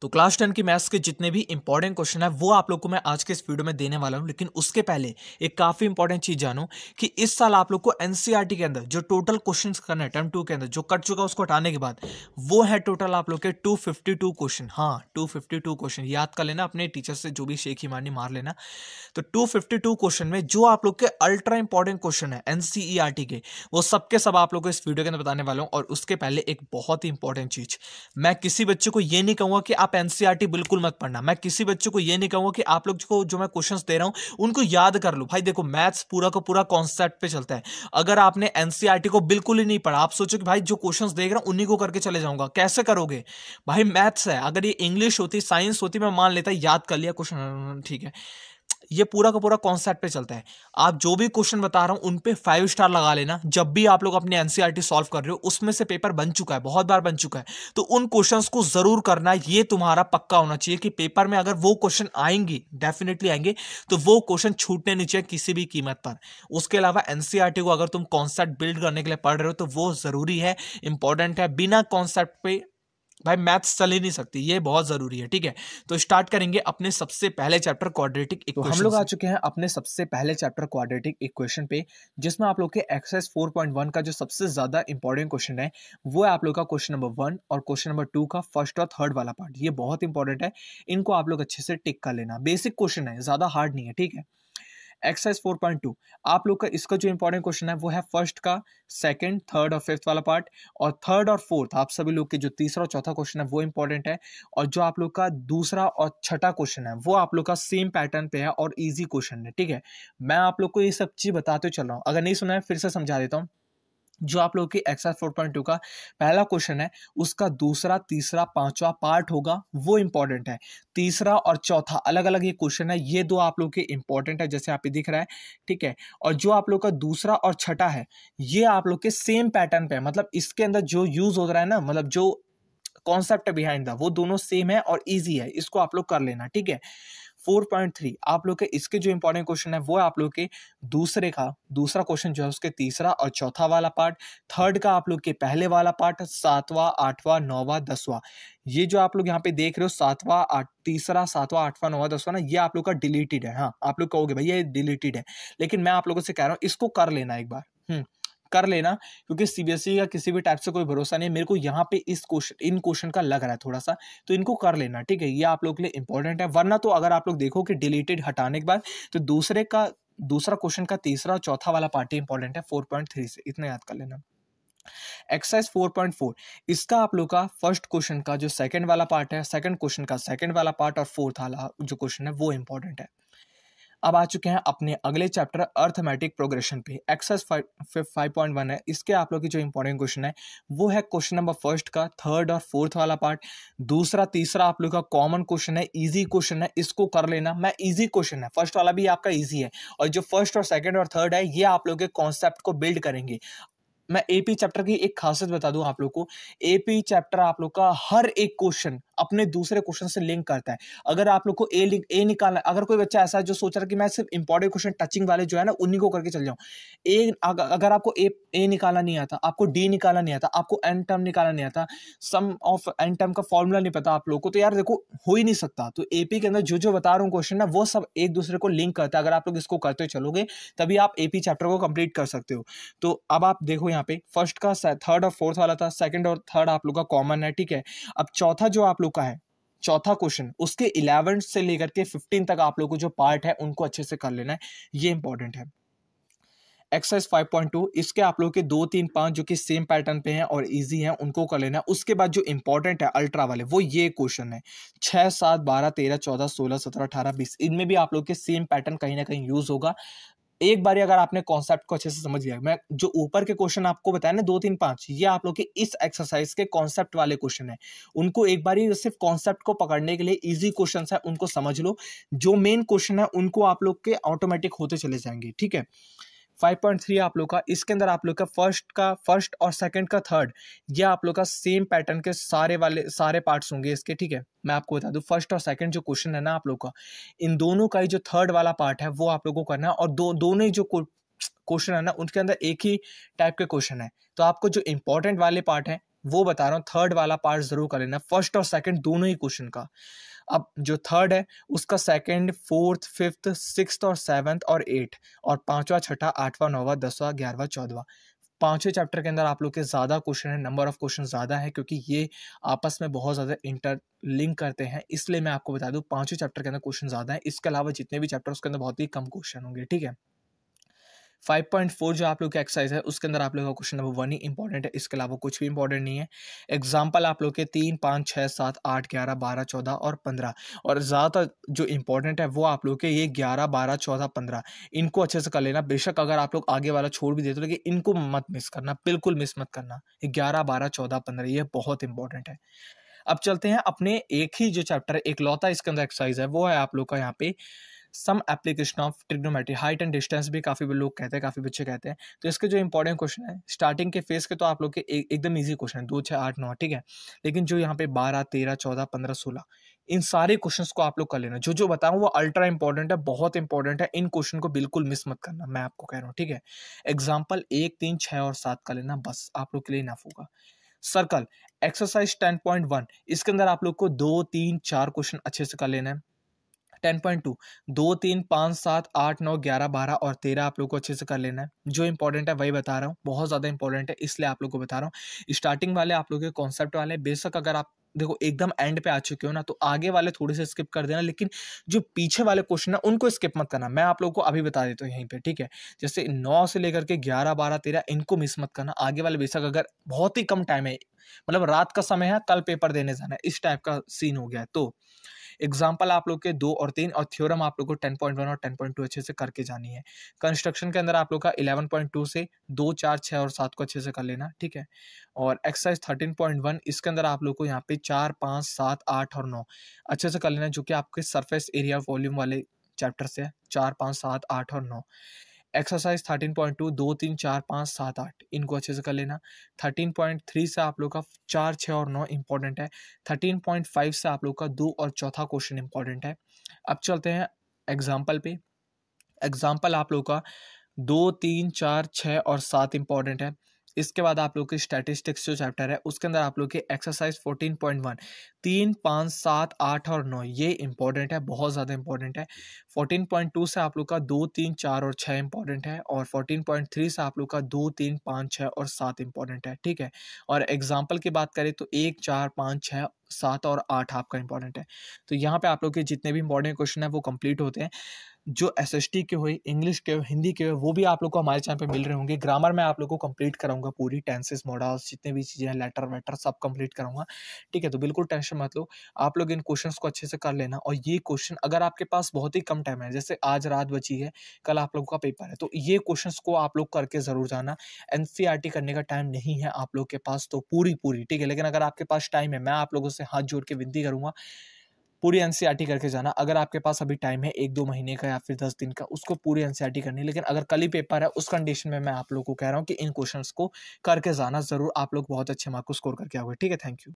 तो class ten की maths के जितने भी इंपॉर्टेंट क्वेश्चन है वो आप लोग को मैं आज के इस वीडियो में देने वाला हूँ लेकिन उसके पहले एक काफ़ी इंपॉर्टेंट चीज़ जानो कि इस साल आप लोग को एनसीईआरटी e के अंदर जो टोटल क्वेश्चन करना है टर्म टू के अंदर जो कट चुका है उसको हटाने के बाद वो है टोटल आप लोग के टू फिफ्टी टू क्वेश्चन हाँ टू फिफ्टी टू क्वेश्चन याद कर लेना अपने टीचर से जो भी शेख ही मारनी मार लेना तो टू फिफ्टी टू क्वेश्चन में जो आप लोग के अल्ट्रा इंपॉर्टेंट क्वेश्चन है एनसीईआरटी के वो सबके सब आप लोग को इस वीडियो के अंदर बताने वाला हूँ और उसके पहले एक बहुत ही इंपॉर्टेंट चीज़ मैं किसी बच्चे को ये नहीं कहूँगा कि आप आप एनसीईआरटी e बिल्कुल मत पढ़ना मैं किसी बच्चे को ये नहीं कहूंगा कि आप लोग को जो मैं क्वेश्चंस दे रहा हूं उनको याद कर लो भाई देखो मैथ्स पूरा का पूरा कॉन्सेप्ट पे चलता है अगर आपने एनसीईआरटी e को बिल्कुल ही नहीं पढ़ा आप सोचो कि भाई जो क्वेश्चन देख रहा हूं उन्हीं को करके चले जाऊंगा कैसे करोगे भाई मैथ्स है अगर ये इंग्लिश होती साइंस होती मैं मान लेता याद कर लिया क्वेश्चन ठीक है ये पूरा का पूरा कॉन्सेप्ट पे चलता है आप जो भी क्वेश्चन बता रहा हूँ उन पे फाइव स्टार लगा लेना जब भी आप लोग अपने एनसीईआरटी सॉल्व कर रहे हो उसमें से पेपर बन चुका है बहुत बार बन चुका है तो उन क्वेश्चंस को जरूर करना ये तुम्हारा पक्का होना चाहिए कि पेपर में अगर वो क्वेश्चन आएंगे डेफिनेटली आएंगे तो वो क्वेश्चन छूटने नहीं चाहिए किसी भी कीमत पर उसके अलावा एनसीईआरटी e को अगर तुम कॉन्सेप्ट बिल्ड करने के लिए पढ़ रहे हो तो वो जरूरी है इंपॉर्टेंट है बिना कॉन्सेप्ट पे भाई मैथ्स चल ही नहीं सकती ये बहुत जरूरी है ठीक है तो स्टार्ट करेंगे अपने सबसे पहले चैप्टर क्वाड्रेटिक इक्वेशन तो हम लोग आ चुके हैं अपने सबसे पहले चैप्टर क्वाड्रेटिक इक्वेशन पे जिसमें आप लोग के एक्सरसाइज 4.1 का जो सबसे ज्यादा इंपॉर्टेंट क्वेश्चन है वो है आप लोग का क्वेश्चन नंबर वन और क्वेश्चन नंबर टू का फर्स्ट और थर्ड वाला पार्ट ये बहुत इंपॉर्टेंट है इनको आप लोग अच्छे से टिक कर लेना बेसिक क्वेश्चन है ज्यादा हार्ड नहीं है ठीक है एक्सरसाइज टू आप लोग का इसका जो इंपॉर्टेंट क्वेश्चन है वो है फर्स्ट का सेकंड थर्ड और फिफ्थ वाला पार्ट और थर्ड और फोर्थ आप सभी लोग के जो तीसरा और चौथा क्वेश्चन है वो इंपॉर्टेंट है और जो आप लोग का दूसरा और छठा क्वेश्चन है वो आप लोग का सेम पैटर्न पे है और ईजी क्वेश्चन है ठीक है मैं आप लोग को ये सब चीज़ बताते चल रहा हूँ अगर नहीं सुना है फिर से समझा देता हूँ जो आप लोगों के एक्सरसाइज फोर पॉइंट टू का पहला क्वेश्चन है उसका दूसरा तीसरा पांचवा पार्ट होगा वो इंपॉर्टेंट है तीसरा और चौथा अलग अलग ये क्वेश्चन है ये दो आप लोग के इंपॉर्टेंट है जैसे आप ये दिख रहा है ठीक है और जो आप लोग का दूसरा और छठा है ये आप लोग के सेम पैटर्न पे है मतलब इसके अंदर जो यूज हो रहा है ना मतलब जो कॉन्सेप्ट बिहाइंड द वो दोनों सेम है और ईजी है इसको आप लोग कर लेना ठीक है फोर पॉइंट थ्री आप लोग के इसके जो इंपॉर्टेंट क्वेश्चन है वो आप लोग के दूसरे का दूसरा क्वेश्चन जो है उसके तीसरा और चौथा वाला पार्ट थर्ड का आप लोग के पहले वाला पार्ट सातवां आठवां नौवां दसवां ये जो आप लोग यहाँ पे देख रहे हो सातवां तीसरा सातवां आठवां नौवां दसवां ना ये आप लोग का डिलीटेड है हाँ आप लोग कहोगे भैया ये डिलीटेड है लेकिन मैं आप लोगों से कह रहा हूँ इसको कर लेना एक बार हम्म कर लेना क्योंकि सीबीएसई e का किसी भी टाइप से कोई भरोसा नहीं है मेरे को यहाँ पे इस क्वेश्चन इन क्वेश्चन का लग रहा है थोड़ा सा तो इनको कर लेना ठीक है ये आप लोग के लिए इंपॉर्टेंट है वरना तो अगर आप लोग देखो कि डिलीटेड हटाने के बाद तो दूसरे का दूसरा क्वेश्चन का तीसरा और चौथा वाला पार्टी इंपॉर्टेंट है फोर पॉइंट थ्री से इतना याद कर लेना एक्सरसाइज 4.4 इसका आप लोग का फर्स्ट क्वेश्चन का जो सेकंड वाला पार्ट है सेकंड क्वेश्चन का सेकंड वाला पार्ट और फोर्थ वाला जो क्वेश्चन है वो इंपॉर्टेंट है अब आ चुके हैं अपने अगले चैप्टर अर्थमेटिक प्रोग्रेशन पे एक्सरसाइज फाइव पॉइंट वन है इसके आप लोग की जो इंपॉर्टेंट क्वेश्चन है वो है क्वेश्चन नंबर फर्स्ट का थर्ड और फोर्थ वाला पार्ट दूसरा तीसरा आप लोग का कॉमन क्वेश्चन है ईजी क्वेश्चन है इसको कर लेना मैं ईजी क्वेश्चन है फर्स्ट वाला भी आपका ईजी है और जो फर्स्ट और सेकेंड और थर्ड है ये आप लोग के कॉन्सेप्ट को बिल्ड करेंगे मैं एपी चैप्टर की एक खासियत बता दूं आप लोग को एपी चैप्टर आप लोग का हर एक क्वेश्चन अपने दूसरे क्वेश्चन से लिंक करता है अगर आप लोग को ए ए निकालना अगर कोई बच्चा ऐसा है जो सोच रहा है कि मैं सिर्फ इंपॉर्टेंट क्वेश्चन टचिंग वाले जो है ना उन्हीं को करके चल जाऊं ए अगर आपको ए ए निकालना नहीं आता आपको डी निकालना नहीं आता आपको एन टर्म निकालना नहीं आता सम ऑफ एन टर्म का फॉर्मूला नहीं पता आप लोग को तो यार देखो हो ही नहीं सकता तो एपी के अंदर जो जो बता रहा हूँ क्वेश्चन ना वो सब एक दूसरे को लिंक करता है अगर आप लोग इसको करते चलोगे तभी आप एपी चैप्टर को कंप्लीट कर सकते हो तो अब आप देखो यहाँ यहाँ पे फर्स्ट का थर्ड और फोर्थ वाला था सेकंड और थर्ड आप लोग का कॉमन है ठीक है अब चौथा जो आप लोग का है चौथा क्वेश्चन उसके इलेवन से लेकर के फिफ्टीन तक आप लोग को जो पार्ट है उनको अच्छे से कर लेना है ये इंपॉर्टेंट है एक्सरसाइज 5.2 इसके आप लोग के दो तीन पांच जो कि सेम पैटर्न पे हैं और इजी हैं उनको कर लेना है उसके बाद जो इंपॉर्टेंट है अल्ट्रा वाले वो ये क्वेश्चन है छः सात बारह तेरह चौदह सोलह सत्रह अठारह बीस इनमें भी आप लोग के सेम पैटर्न कहीं ना कहीं यूज़ होगा एक बार अगर आपने कॉन्सेप्ट को अच्छे से समझ लिया मैं जो ऊपर के क्वेश्चन आपको बताया ना दो तीन पांच ये आप लोग के इस एक्सरसाइज के कॉन्सेप्ट वाले क्वेश्चन है उनको एक बार सिर्फ कॉन्सेप्ट को पकड़ने के लिए इजी क्वेश्चन है उनको समझ लो जो मेन क्वेश्चन है उनको आप लोग के ऑटोमेटिक होते चले जाएंगे ठीक है 5.3 आप लोग का इसके अंदर आप लोग का फर्स्ट का फर्स्ट और सेकंड का थर्ड ये आप लोग का सेम पैटर्न के सारे वाले सारे पार्ट्स होंगे इसके ठीक है मैं आपको बता दूं फर्स्ट और सेकंड जो क्वेश्चन है ना आप लोग का इन दोनों का ही जो थर्ड वाला पार्ट है वो आप लोगों को करना है और दो दोनों ही जो क्वेश्चन है ना उनके अंदर एक ही टाइप के क्वेश्चन है तो आपको जो इंपॉर्टेंट वाले पार्ट है वो बता रहा हूँ थर्ड वाला पार्ट जरूर कर लेना फर्स्ट और सेकंड दोनों ही क्वेश्चन का अब जो थर्ड है उसका सेकंड फोर्थ फिफ्थ सिक्स और सेवन्थ और एट और पांचवा छठा आठवां नौवा दसवां ग्यारहवा चौदवा पांचवें चैप्टर के अंदर आप लोग के ज़्यादा क्वेश्चन है नंबर ऑफ क्वेश्चन ज़्यादा है क्योंकि ये आपस में बहुत ज़्यादा इंटर लिंक करते हैं इसलिए मैं आपको बता दूँ पांचवें चैप्टर के अंदर क्वेश्चन ज़्यादा है इसके अलावा जितने भी चैप्टर उसके अंदर बहुत ही कम क्वेश्चन होंगे ठीक है फाइव पॉइंट फोर जो आप लोग की एक्सरसाइज है उसके अंदर आप लोगों का क्वेश्चन नंबर वन ही इंपॉर्टेंट है इसके अलावा कुछ भी इंपॉर्टेंट नहीं है एग्जाम्पल आप लोग के तीन पाँच छः सात आठ ग्यारह बारह चौदह और पंद्रह और ज़्यादातर जो इंपॉर्टेंट है वो आप लोग के ये ग्यारह बारह चौदह पंद्रह इनको अच्छे से कर लेना बेशक अगर आप लोग आगे वाला छोड़ भी देते हो लेकिन इनको मत मिस करना बिल्कुल मिस मत करना ये ग्यारह बारह चौदह पंद्रह ये बहुत इंपॉर्टेंट है अब चलते हैं अपने एक ही जो चैप्टर एक लौता इसके अंदर एक्सरसाइज है वो है आप लोग का यहाँ पे some application of trigonometry height and distance भी काफ़ी लोग कहते हैं काफ़ी बच्चे कहते हैं तो इसके जो इंपॉर्टेंट क्वेश्चन है स्टार्टिंग के फेज के तो आप लोग के एकदम ईजी क्वेश्चन है दो छः आठ नौ ठीक है लेकिन जो यहाँ पे बारह तेरह चौदह पंद्रह सोलह इन सारे क्वेश्चन को आप लोग कर लेना जो जो बताऊँ वो अल्ट्रा इंपॉर्टेंट है बहुत इंपॉर्टेंट है इन क्वेश्चन को बिल्कुल मिस मत करना मैं आपको कह रहा हूँ ठीक है एग्जाम्पल एक तीन छः और सात का लेना बस आप लोग के लिए इनफ होगा circle exercise ten point one इसके अंदर आप लोग को दो तीन चार क्वेश्चन अच्छे से कर लेना है टेन पॉइंट टू दो तीन पाँच सात आठ नौ ग्यारह बारह और तेरह आप लोग को अच्छे से कर लेना है जो इंपॉर्टेंट है वही बता रहा हूँ बहुत ज़्यादा इंपॉर्टेंट है इसलिए आप लोग को बता रहा हूँ स्टार्टिंग वाले आप लोग के कॉन्सेप्ट वाले बेशक अगर आप देखो एकदम एंड पे आ चुके हो ना तो आगे वाले थोड़े से स्किप कर देना लेकिन जो पीछे वाले क्वेश्चन है उनको स्किप मत करना मैं आप लोगों को अभी बता देता हूँ यहीं पे ठीक है जैसे नौ से लेकर के ग्यारह बारह तेरह इनको मिस मत करना आगे वाले बेशक अगर बहुत ही कम टाइम है मतलब रात का समय है कल पेपर देने जाना है इस टाइप का सीन हो गया है तो एग्जाम्पल आप लोग के दो और तीन और थ्योरम आप लोग को टेन पॉइंट वन और टेन पॉइंट टू अच्छे से करके जानी है कंस्ट्रक्शन के अंदर आप लोग का इलेवन पॉइंट टू से दो चार छः और सात को अच्छे से कर लेना ठीक है और एक्सरसाइज थर्टीन पॉइंट वन इसके अंदर आप लोग को यहाँ पे चार पाँच सात आठ और नौ अच्छे से कर लेना जो कि आपके सर्फेस एरिया वॉल्यूम वाले चैप्टर से चार पाँच सात आठ और नौ एक्सरसाइज थर्टीन पॉइंट टू दो तीन चार पाँच सात आठ इनको अच्छे से कर लेना थर्टीन पॉइंट थ्री से आप लोग का चार छः और नौ इंपॉर्टेंट है थर्टीन पॉइंट फाइव से आप लोग का दो और चौथा क्वेश्चन इंपॉर्टेंट है अब चलते हैं एग्जाम्पल पे एग्जाम्पल आप लोग का दो तीन चार छः और सात इंपॉर्टेंट है इसके बाद आप लोग के स्टैटिस्टिक्स जो चैप्टर है उसके अंदर आप लोग के एक्सरसाइज फोर्टीन पॉइंट वन तीन पाँच सात आठ और नौ ये इंपॉर्टेंट है बहुत ज़्यादा इंपॉर्टेंट है फोर्टीन पॉइंट टू से आप लोग का दो तीन चार और छः इंपॉर्टेंट है और फोर्टीन पॉइंट थ्री से आप लोग का दो तीन पाँच छः और सात इंपॉर्टेंट है ठीक है और एग्जाम्पल की बात करें तो एक चार पाँच छः सात और आठ आपका इंपॉर्टेंट है तो यहाँ पर आप लोग के जितने भी इंपॉर्टेंट क्वेश्चन है वो कंप्लीट होते हैं जो एस एस टी के हुए इंग्लिश के हुए हिंदी के हुए वो भी आप लोग को हमारे चैनल पे मिल रहे होंगे ग्रामर में आप लोग को कंप्लीट कराऊंगा पूरी टेंसेस मॉडल्स जितने भी चीज़ें हैं लेटर वेटर सब कंप्लीट कराऊंगा ठीक है तो बिल्कुल टेंशन मत लो आप लोग इन क्वेश्चन को अच्छे से कर लेना और ये क्वेश्चन अगर आपके पास बहुत ही कम टाइम है जैसे आज रात बची है कल आप लोगों का पेपर है तो ये क्वेश्चन को आप लोग करके ज़रूर जाना एन e करने का टाइम नहीं है आप लोग के पास तो पूरी पूरी ठीक है लेकिन अगर आपके पास टाइम है मैं आप लोगों से हाथ जोड़ के विनती करूँगा पूरी एन करके जाना अगर आपके पास अभी टाइम है एक दो महीने का या फिर दस दिन का उसको पूरी एन करनी लेकिन अगर कल ही पेपर है उस कंडीशन में मैं आप लोग को कह रहा हूँ कि इन क्वेश्चन को करके जाना ज़रूर आप लोग बहुत अच्छे मार्क को स्कोर करके आओगे ठीक है थैंक यू